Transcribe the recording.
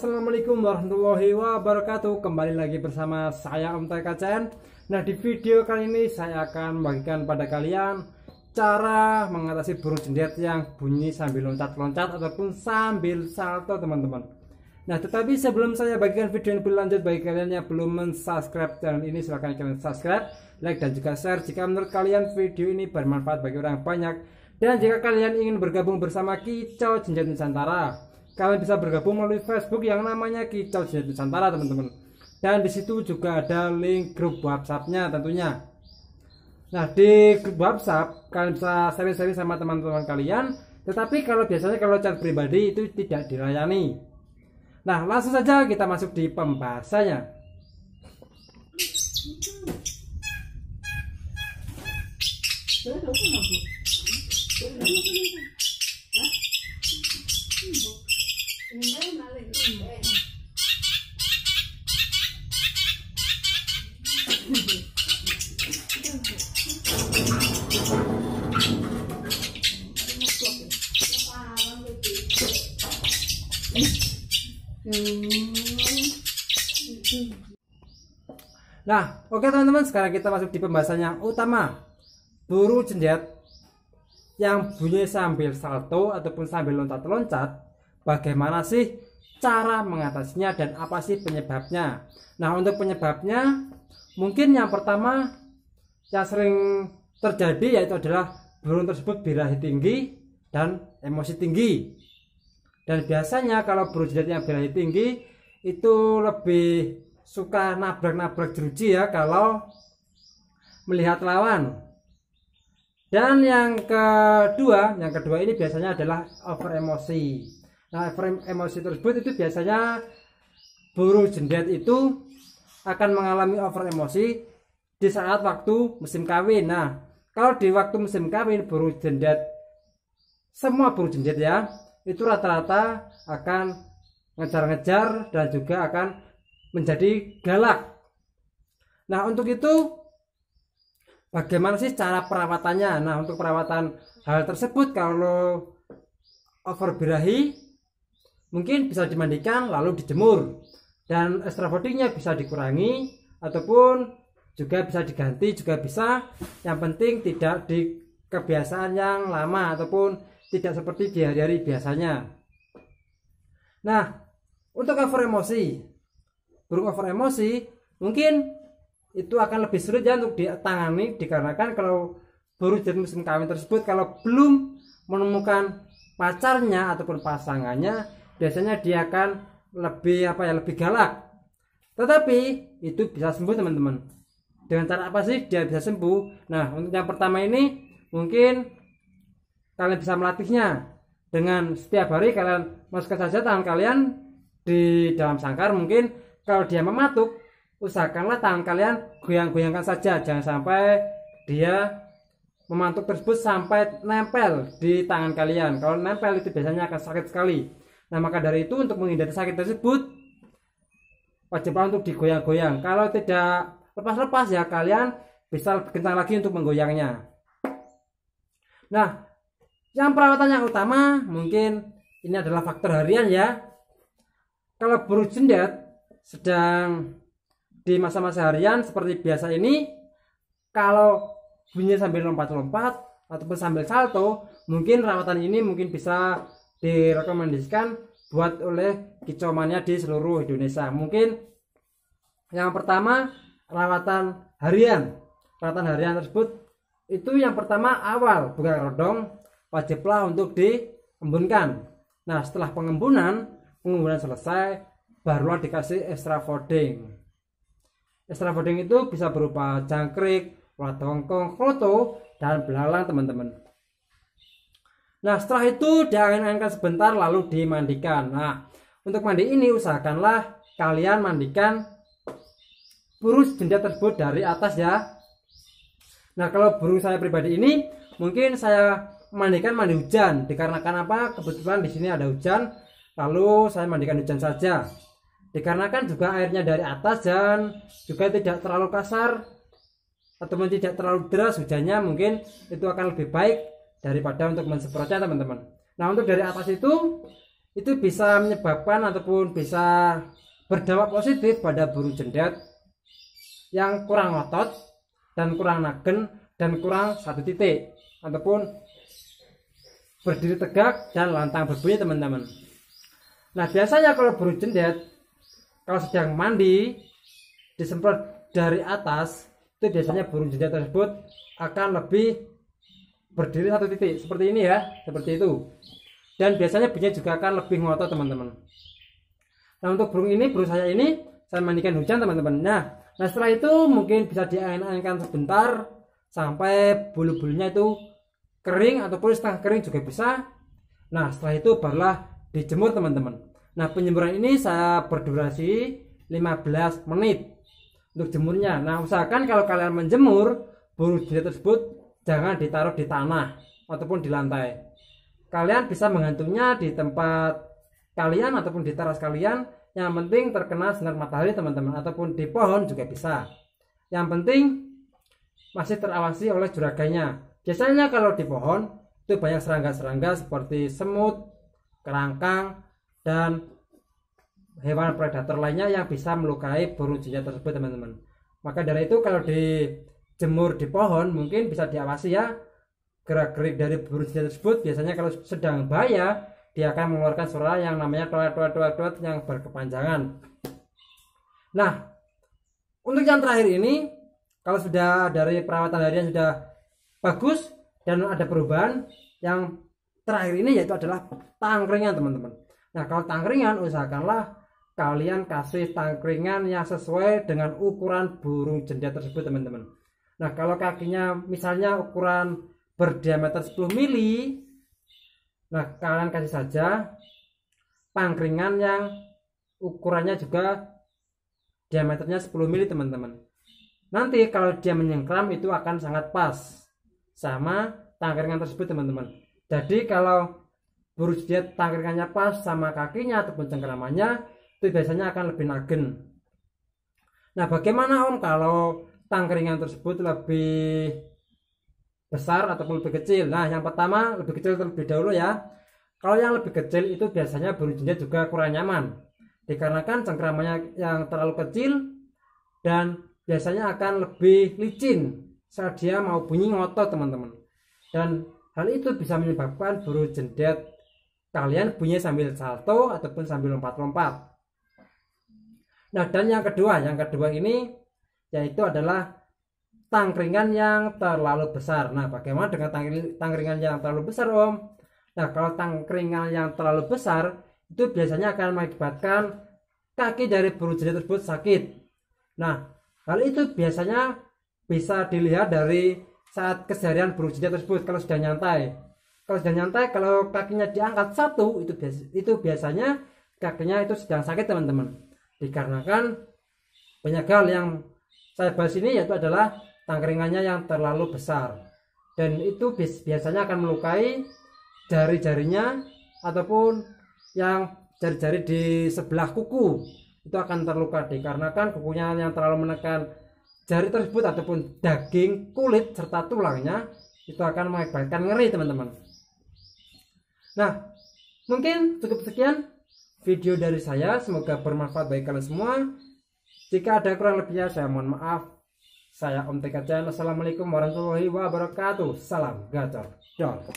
Assalamualaikum warahmatullahi wabarakatuh Kembali lagi bersama saya Om Chen Nah di video kali ini saya akan membagikan pada kalian Cara mengatasi burung jendet yang bunyi sambil loncat-loncat Ataupun sambil salto teman-teman Nah tetapi sebelum saya bagikan video yang lebih lanjut Bagi kalian yang belum mensubscribe channel ini silahkan kalian subscribe Like dan juga share jika menurut kalian video ini bermanfaat bagi orang banyak dan jika kalian ingin bergabung bersama Kicau Jenjat Nusantara, kalian bisa bergabung melalui Facebook yang namanya Kicau Jaya Nusantara teman-teman dan disitu juga ada link grup WhatsAppnya tentunya nah di grup WhatsApp kalian bisa sharing-sharing sama teman-teman kalian tetapi kalau biasanya kalau chat pribadi itu tidak dilayani nah langsung saja kita masuk di pembahasannya Terima kasih. Nah, oke okay, teman-teman, sekarang kita masuk di pembahasan yang utama. Burung cendet yang bunyi sambil salto ataupun sambil loncat-loncat, bagaimana sih cara mengatasinya dan apa sih penyebabnya? Nah, untuk penyebabnya mungkin yang pertama yang sering terjadi yaitu adalah burung tersebut birahi tinggi dan emosi tinggi dan biasanya kalau yang berani tinggi itu lebih suka nabrak-nabrak jeruji ya kalau melihat lawan dan yang kedua yang kedua ini biasanya adalah over emosi nah over emosi tersebut itu biasanya buruh jendet itu akan mengalami over emosi di saat waktu musim kawin nah kalau di waktu musim kawin buruh jendet semua buruh jendet ya itu rata-rata akan ngejar-ngejar dan juga akan menjadi galak. Nah, untuk itu bagaimana sih cara perawatannya? Nah, untuk perawatan hal tersebut kalau over birahi mungkin bisa dimandikan lalu dijemur dan extra bodynya bisa dikurangi ataupun juga bisa diganti juga bisa yang penting tidak di kebiasaan yang lama ataupun tidak seperti di hari-hari biasanya. Nah, untuk cover emosi, burung cover emosi mungkin itu akan lebih sulit ya untuk ditangani dikarenakan kalau baru jadi musim kawin tersebut kalau belum menemukan pacarnya ataupun pasangannya biasanya dia akan lebih apa ya lebih galak tetapi itu bisa sembuh teman-teman dengan cara apa sih dia bisa sembuh nah untuk yang pertama ini mungkin kalian bisa melatihnya dengan setiap hari kalian masukkan saja tangan kalian di dalam sangkar mungkin kalau dia mematuk usahakanlah tangan kalian goyang-goyangkan saja jangan sampai dia memantuk tersebut sampai nempel di tangan kalian kalau nempel itu biasanya akan sakit sekali nah maka dari itu untuk menghindari sakit tersebut wajiblah untuk digoyang-goyang kalau tidak lepas-lepas ya kalian bisa lebih kencang lagi untuk menggoyangnya nah yang perawatan yang utama mungkin ini adalah faktor harian ya kalau buruh jendet sedang di masa-masa harian seperti biasa ini kalau bunyi sambil lompat-lompat ataupun sambil salto mungkin rawatan ini mungkin bisa direkomendasikan buat oleh kicauannya di seluruh Indonesia mungkin yang pertama rawatan harian rawatan harian tersebut itu yang pertama awal bukan rodong wajiblah untuk diembunkan. Nah, setelah pengembunan, pengembunan selesai, barulah dikasih extra folding. Extra folding itu bisa berupa jangkrik, ulat kloto, kroto, dan belalang teman-teman. Nah, setelah itu diangin-anginkan sebentar lalu dimandikan. Nah, untuk mandi ini usahakanlah kalian mandikan burung jendela tersebut dari atas ya. Nah, kalau burung saya pribadi ini mungkin saya mandikan mandi hujan dikarenakan apa kebetulan di sini ada hujan lalu saya mandikan hujan saja dikarenakan juga airnya dari atas dan juga tidak terlalu kasar atau tidak terlalu deras hujannya mungkin itu akan lebih baik daripada untuk mensemprotnya teman-teman nah untuk dari atas itu itu bisa menyebabkan ataupun bisa berdampak positif pada burung jendet yang kurang otot dan kurang nagen dan kurang satu titik ataupun berdiri tegak dan lantang berbunyi teman-teman. Nah biasanya kalau burung jendet kalau sedang mandi disemprot dari atas itu biasanya burung jendet tersebut akan lebih berdiri satu titik seperti ini ya seperti itu dan biasanya bunyinya juga akan lebih ngotot teman-teman nah untuk burung ini burung saya ini saya mandikan hujan teman-teman nah, nah setelah itu mungkin bisa diangin-anginkan sebentar sampai bulu-bulunya itu kering ataupun setengah kering juga bisa nah setelah itu barulah dijemur teman-teman nah penjemuran ini saya berdurasi 15 menit untuk jemurnya nah usahakan kalau kalian menjemur burung jilat tersebut jangan ditaruh di tanah ataupun di lantai kalian bisa menghantungnya di tempat kalian ataupun di teras kalian yang penting terkena sinar matahari teman-teman ataupun di pohon juga bisa yang penting masih terawasi oleh juraganya Biasanya kalau di pohon itu banyak serangga-serangga seperti semut, kerangkang, dan hewan predator lainnya yang bisa melukai burujinya tersebut teman-teman. Maka dari itu kalau dijemur di pohon mungkin bisa diawasi ya gerak-gerik dari berujinya tersebut. Biasanya kalau sedang bahaya dia akan mengeluarkan suara yang namanya tuat-tuat-tuat toet yang berkepanjangan. Nah, untuk yang terakhir ini kalau sudah dari perawatan harian sudah bagus dan ada perubahan yang terakhir ini yaitu adalah tangkringan teman-teman nah kalau tangkringan usahakanlah kalian kasih tangkringan yang sesuai dengan ukuran burung jendela tersebut teman-teman nah kalau kakinya misalnya ukuran berdiameter 10 mili nah kalian kasih saja tangkringan yang ukurannya juga diameternya 10 mili teman-teman nanti kalau dia menyengkram itu akan sangat pas sama tangkringan tersebut teman-teman jadi kalau burus dia tangkringannya pas sama kakinya ataupun cengkeramannya itu biasanya akan lebih nagen nah bagaimana om kalau tangkringan tersebut lebih besar ataupun lebih kecil nah yang pertama lebih kecil terlebih dahulu ya kalau yang lebih kecil itu biasanya burung jendet juga kurang nyaman dikarenakan cengkeramannya yang terlalu kecil dan biasanya akan lebih licin saat dia mau bunyi ngotot teman-teman dan hal itu bisa menyebabkan buru jendet kalian bunyi sambil salto ataupun sambil lompat-lompat nah dan yang kedua yang kedua ini yaitu adalah tangkringan yang terlalu besar nah bagaimana dengan tangkringan yang terlalu besar om nah kalau tangkringan yang terlalu besar itu biasanya akan mengakibatkan kaki dari buru jendet tersebut sakit nah hal itu biasanya bisa dilihat dari saat keseharian berujinya tersebut kalau sudah nyantai kalau sudah nyantai kalau kakinya diangkat satu itu bias, itu biasanya kakinya itu sedang sakit teman-teman dikarenakan hal yang saya bahas ini yaitu adalah tangkringannya yang terlalu besar dan itu biasanya akan melukai jari-jarinya ataupun yang jari-jari di sebelah kuku itu akan terluka dikarenakan kukunya yang terlalu menekan jari tersebut ataupun daging, kulit, serta tulangnya itu akan mengakibatkan ngeri teman-teman. Nah, mungkin cukup sekian video dari saya. Semoga bermanfaat bagi kalian semua. Jika ada kurang lebihnya saya mohon maaf. Saya Om TK Assalamualaikum warahmatullahi wabarakatuh. Salam gacor. Dor.